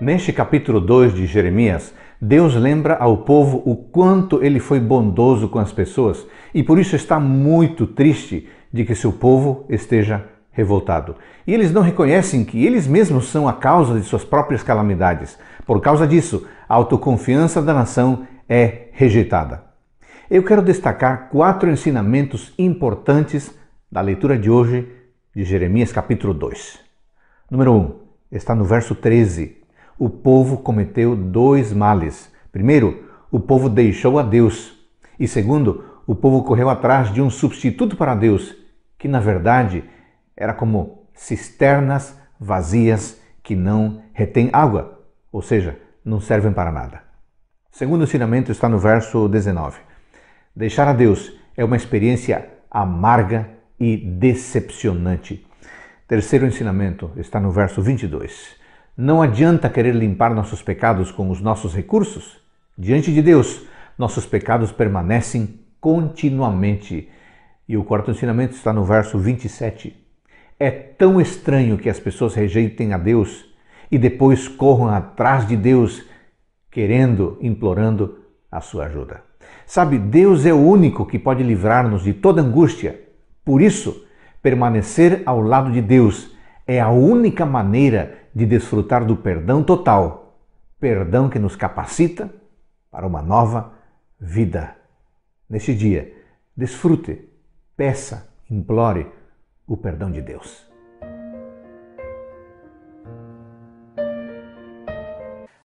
Neste capítulo 2 de Jeremias, Deus lembra ao povo o quanto ele foi bondoso com as pessoas e por isso está muito triste de que seu povo esteja revoltado. E eles não reconhecem que eles mesmos são a causa de suas próprias calamidades. Por causa disso, a autoconfiança da nação é rejeitada. Eu quero destacar quatro ensinamentos importantes da leitura de hoje de Jeremias capítulo 2. Número 1 um, está no verso 13 o povo cometeu dois males. Primeiro, o povo deixou a Deus. E segundo, o povo correu atrás de um substituto para Deus, que na verdade era como cisternas vazias que não retêm água, ou seja, não servem para nada. O segundo ensinamento está no verso 19. Deixar a Deus é uma experiência amarga e decepcionante. Terceiro ensinamento está no verso 22. Não adianta querer limpar nossos pecados com os nossos recursos. Diante de Deus, nossos pecados permanecem continuamente. E o quarto ensinamento está no verso 27. É tão estranho que as pessoas rejeitem a Deus e depois corram atrás de Deus, querendo, implorando a sua ajuda. Sabe, Deus é o único que pode livrar-nos de toda angústia. Por isso, permanecer ao lado de Deus é a única maneira de desfrutar do perdão total, perdão que nos capacita para uma nova vida. Neste dia, desfrute, peça, implore o perdão de Deus.